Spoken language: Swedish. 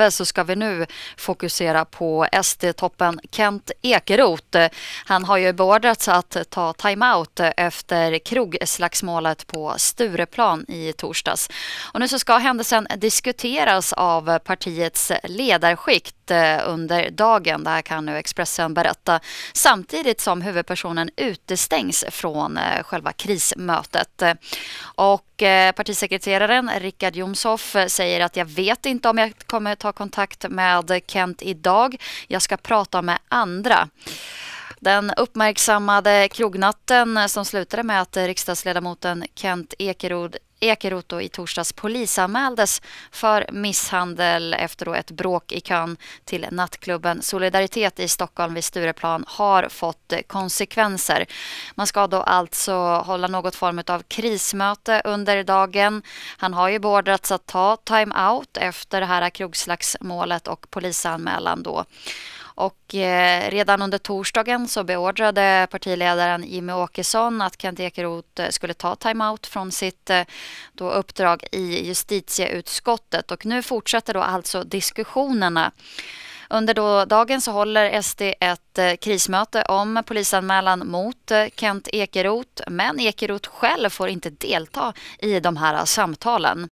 Säve så ska vi nu fokusera på SD-toppen Kent Ekeroth. Han har ju beordrats att ta timeout efter krogslagsmålet på Stureplan i torsdags. Och nu så ska händelsen diskuteras av partiets ledarskikt eh, under dagen. Det här kan nu Expressen berätta. Samtidigt som huvudpersonen utestängs från eh, själva krismötet. Och eh, partisekreteraren Richard Jomshoff säger att jag vet inte om jag kommer ta kontakt med Kent idag. Jag ska prata med andra. Den uppmärksammade krognatten som slutade med att riksdagsledamoten Kent Ekerod Ekeroth i torsdags polisanmäldes för misshandel efter ett bråk i Cannes till nattklubben Solidaritet i Stockholm vid Stureplan har fått konsekvenser. Man ska då alltså hålla något form av krismöte under dagen. Han har ju beordrats att ta time-out efter det här krogslagsmålet och polisanmälan då. Och eh, redan under torsdagen så beordrade partiledaren Jimmy Åkesson att Kent Ekeroth eh, skulle ta timeout från sitt eh, då uppdrag i justitieutskottet. Och nu fortsätter då alltså diskussionerna. Under då dagen så håller SD ett eh, krismöte om polisanmälan mot eh, Kent Ekeroth men Ekeroth själv får inte delta i de här samtalen.